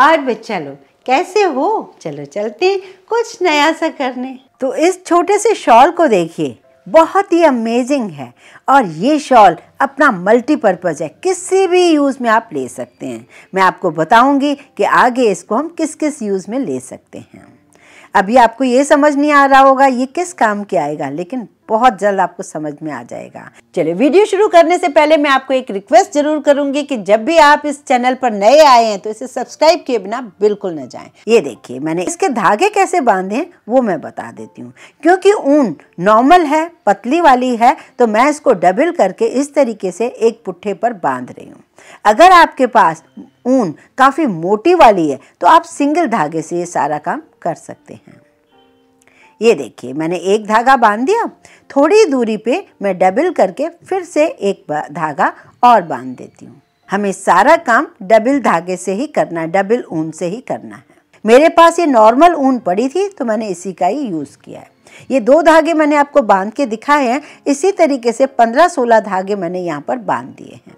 आज चलो कैसे हो चलो चलते कुछ नया सा करने तो इस छोटे से शॉल को देखिए बहुत ही अमेजिंग है और ये शॉल अपना मल्टीपर्पज़ है किसी भी यूज़ में आप ले सकते हैं मैं आपको बताऊंगी कि आगे इसको हम किस किस यूज़ में ले सकते हैं अभी आपको ये समझ नहीं आ रहा होगा ये किस काम के आएगा लेकिन बहुत जल्द आपको समझ में आ जाएगा चलिए वीडियो शुरू करने से पहले मैं आपको एक रिक्वेस्ट जरूर करूंगी कि जब भी आप इस चैनल पर नए आए हैं तो इसे सब्सक्राइब किए बिना बिल्कुल न जाएं। ये देखिए मैंने इसके धागे कैसे बांधे हैं वो मैं बता देती हूँ क्योंकि ऊन नॉर्मल है पतली वाली है तो मैं इसको डबल करके इस तरीके से एक पुट्ठे पर बांध रही हूँ अगर आपके पास ऊन काफ़ी मोटी वाली है तो आप सिंगल धागे से ये सारा काम कर सकते हैं ये देखिए मैंने एक धागा बांध दिया थोड़ी दूरी पे मैं डबल करके फिर से एक धागा और बांध देती हूँ हमें सारा काम डबल धागे से ही करना है डबल ऊन से ही करना है मेरे पास ये नॉर्मल ऊन पड़ी थी तो मैंने इसी का ही यूज़ किया है ये दो धागे मैंने आपको बांध के दिखाए हैं इसी तरीके से पंद्रह सोलह धागे मैंने यहाँ पर बांध दिए हैं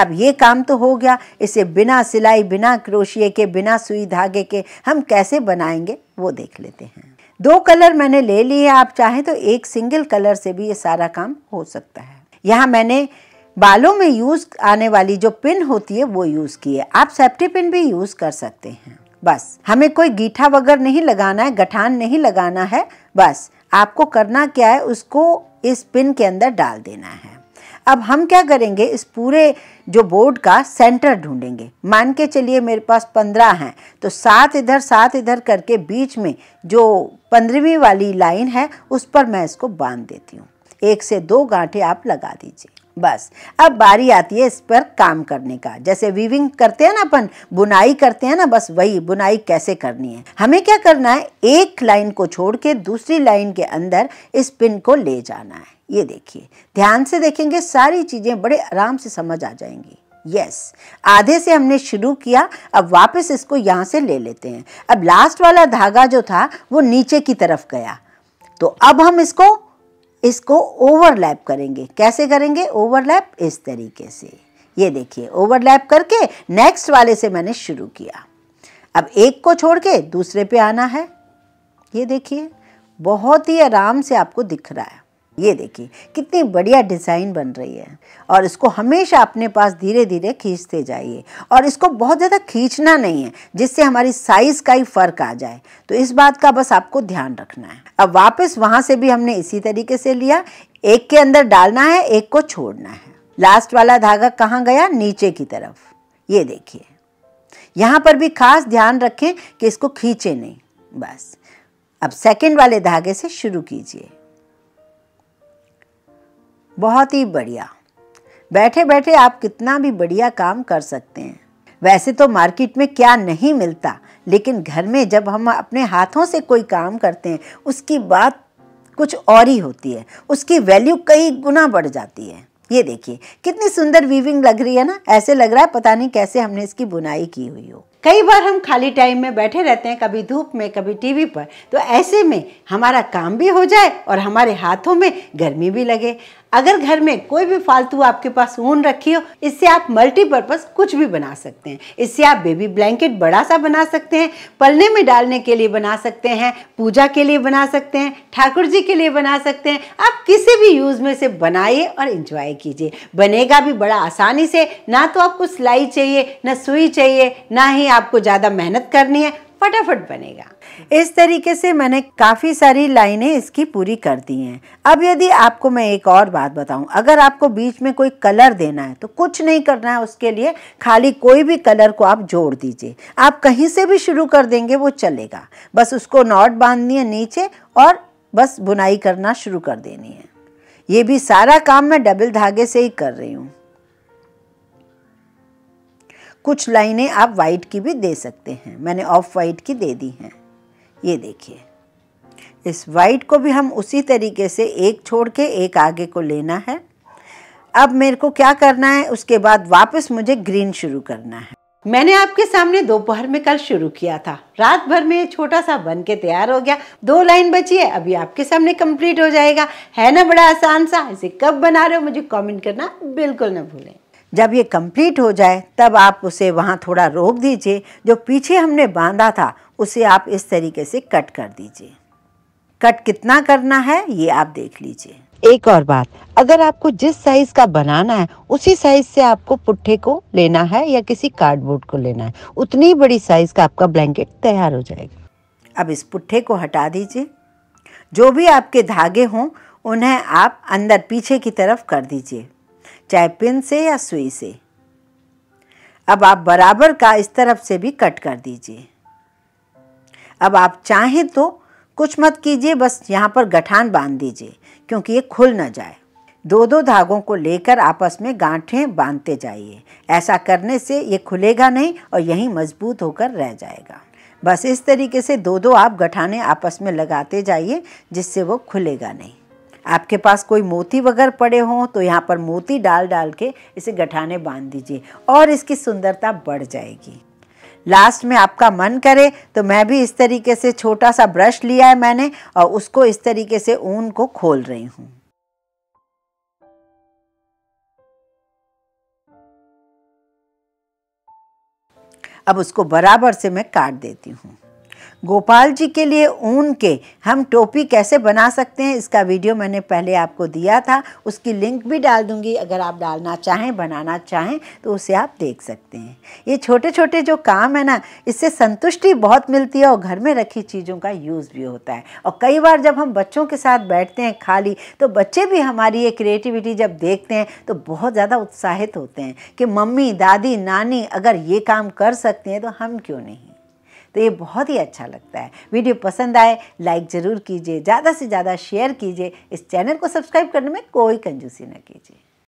अब ये काम तो हो गया इसे बिना सिलाई बिना क्रोशिए के बिना सुई धागे के हम कैसे बनाएंगे वो देख लेते हैं दो कलर मैंने ले लिए आप चाहें तो एक सिंगल कलर से भी ये सारा काम हो सकता है यहाँ मैंने बालों में यूज़ आने वाली जो पिन होती है वो यूज़ की है आप सेफ्टी पिन भी यूज़ कर सकते हैं बस हमें कोई गीठा वगैरह नहीं लगाना है गठान नहीं लगाना है बस आपको करना क्या है उसको इस पिन के अंदर डाल देना है अब हम क्या करेंगे इस पूरे जो बोर्ड का सेंटर ढूंढेंगे मान के चलिए मेरे पास पंद्रह हैं तो सात इधर सात इधर करके बीच में जो पंद्रहवीं वाली लाइन है उस पर मैं इसको बांध देती हूँ एक से दो गांठे आप लगा दीजिए बस अब बारी आती है इस पर काम करने का जैसे वीविंग करते हैं ना अपन बुनाई करते हैं ना बस वही बुनाई कैसे करनी है हमें क्या करना है एक लाइन को छोड़ के दूसरी लाइन के अंदर इस पिन को ले जाना है ये देखिए ध्यान से देखेंगे सारी चीज़ें बड़े आराम से समझ आ जाएंगी यस yes. आधे से हमने शुरू किया अब वापस इसको यहाँ से ले लेते हैं अब लास्ट वाला धागा जो था वो नीचे की तरफ गया तो अब हम इसको इसको ओवरलैप करेंगे कैसे करेंगे ओवरलैप इस तरीके से ये देखिए ओवरलैप करके नेक्स्ट वाले से मैंने शुरू किया अब एक को छोड़ के दूसरे पे आना है ये देखिए बहुत ही आराम से आपको दिख रहा है ये देखिए कितनी बढ़िया डिज़ाइन बन रही है और इसको हमेशा अपने पास धीरे धीरे खींचते जाइए और इसको बहुत ज़्यादा खींचना नहीं है जिससे हमारी साइज़ का ही फ़र्क आ जाए तो इस बात का बस आपको ध्यान रखना है अब वापस वहाँ से भी हमने इसी तरीके से लिया एक के अंदर डालना है एक को छोड़ना है लास्ट वाला धागा कहाँ गया नीचे की तरफ ये देखिए यहाँ पर भी खास ध्यान रखें कि इसको खींचे नहीं बस अब सेकेंड वाले धागे से शुरू कीजिए बहुत ही बढ़िया बैठे बैठे आप कितना भी बढ़िया काम कर सकते हैं वैसे तो मार्केट में क्या नहीं मिलता लेकिन घर में जब हम अपने हाथों से कोई काम करते हैं उसकी बात कुछ और ही होती है उसकी वैल्यू कई गुना बढ़ जाती है ये देखिए कितनी सुंदर वीविंग लग रही है ना ऐसे लग रहा है पता नहीं कैसे हमने इसकी बुनाई की हुई हो कई बार हम खाली टाइम में बैठे रहते हैं कभी धूप में कभी टीवी पर तो ऐसे में हमारा काम भी हो जाए और हमारे हाथों में गर्मी भी लगे अगर घर में कोई भी फालतू आपके पास ऊन रखी हो इससे आप मल्टीपर्पज़ कुछ भी बना सकते हैं इससे आप बेबी ब्लैंकेट बड़ा सा बना सकते हैं पलने में डालने के लिए बना सकते हैं पूजा के लिए बना सकते हैं ठाकुर जी के लिए बना सकते हैं आप किसी भी यूज़ में से बनाइए और इंजॉय कीजिए बनेगा भी बड़ा आसानी से ना तो आपको सिलाई चाहिए ना सुई चाहिए ना ही आपको ज़्यादा मेहनत करनी है फटाफट बनेगा इस तरीके से मैंने काफ़ी सारी लाइनें इसकी पूरी कर दी हैं अब यदि आपको मैं एक और बात बताऊं अगर आपको बीच में कोई कलर देना है तो कुछ नहीं करना है उसके लिए खाली कोई भी कलर को आप जोड़ दीजिए आप कहीं से भी शुरू कर देंगे वो चलेगा बस उसको नॉट बांधनी है नीचे और बस बुनाई करना शुरू कर देनी है ये भी सारा काम मैं डबल धागे से ही कर रही हूँ कुछ लाइनें आप वाइट की भी दे सकते हैं मैंने ऑफ वाइट की दे दी हैं ये देखिए इस वाइट को भी हम उसी तरीके से एक छोड़ के एक आगे को लेना है अब मेरे को क्या करना है उसके बाद वापस मुझे ग्रीन शुरू करना है मैंने आपके सामने दोपहर में कल शुरू किया था रात भर में ये छोटा सा बन के तैयार हो गया दो लाइन बची है अभी आपके सामने कंप्लीट हो जाएगा है ना बड़ा आसान सा इसे कब बना रहे हो मुझे कमेंट करना बिल्कुल ना भूलें जब ये कंप्लीट हो जाए तब आप उसे वहाँ थोड़ा रोक दीजिए जो पीछे हमने बांधा था उसे आप इस तरीके से कट कर दीजिए कट कितना करना है ये आप देख लीजिए एक और बात अगर आपको जिस साइज का बनाना है उसी साइज से आपको पुट्ठे को लेना है या किसी कार्डबोर्ड को लेना है उतनी बड़ी साइज का आपका ब्लैंकेट तैयार हो जाएगा अब इस पुट्ठे को हटा दीजिए जो भी आपके धागे हों उन्हें आप अंदर पीछे की तरफ कर दीजिए चाहे पिन से या सुई से अब आप बराबर का इस तरफ से भी कट कर दीजिए अब आप चाहें तो कुछ मत कीजिए बस यहाँ पर गठान बांध दीजिए क्योंकि ये खुल ना जाए दो दो धागों को लेकर आपस में गांठें बांधते जाइए ऐसा करने से ये खुलेगा नहीं और यहीं मजबूत होकर रह जाएगा बस इस तरीके से दो दो आप गठाने आपस में लगाते जाइए जिससे वो खुलेगा नहीं आपके पास कोई मोती वगैरह पड़े हों तो यहाँ पर मोती डाल डाल के इसे गठाने बांध दीजिए और इसकी सुंदरता बढ़ जाएगी लास्ट में आपका मन करे तो मैं भी इस तरीके से छोटा सा ब्रश लिया है मैंने और उसको इस तरीके से ऊन को खोल रही हूँ अब उसको बराबर से मैं काट देती हूँ गोपाल जी के लिए ऊन के हम टोपी कैसे बना सकते हैं इसका वीडियो मैंने पहले आपको दिया था उसकी लिंक भी डाल दूंगी अगर आप डालना चाहें बनाना चाहें तो उसे आप देख सकते हैं ये छोटे छोटे जो काम है ना इससे संतुष्टि बहुत मिलती है और घर में रखी चीज़ों का यूज़ भी होता है और कई बार जब हम बच्चों के साथ बैठते हैं खाली तो बच्चे भी हमारी ये क्रिएटिविटी जब देखते हैं तो बहुत ज़्यादा उत्साहित होते हैं कि मम्मी दादी नानी अगर ये काम कर सकते हैं तो हम क्यों नहीं तो ये बहुत ही अच्छा लगता है वीडियो पसंद आए लाइक ज़रूर कीजिए ज़्यादा से ज़्यादा शेयर कीजिए इस चैनल को सब्सक्राइब करने में कोई कंजूसी ना कीजिए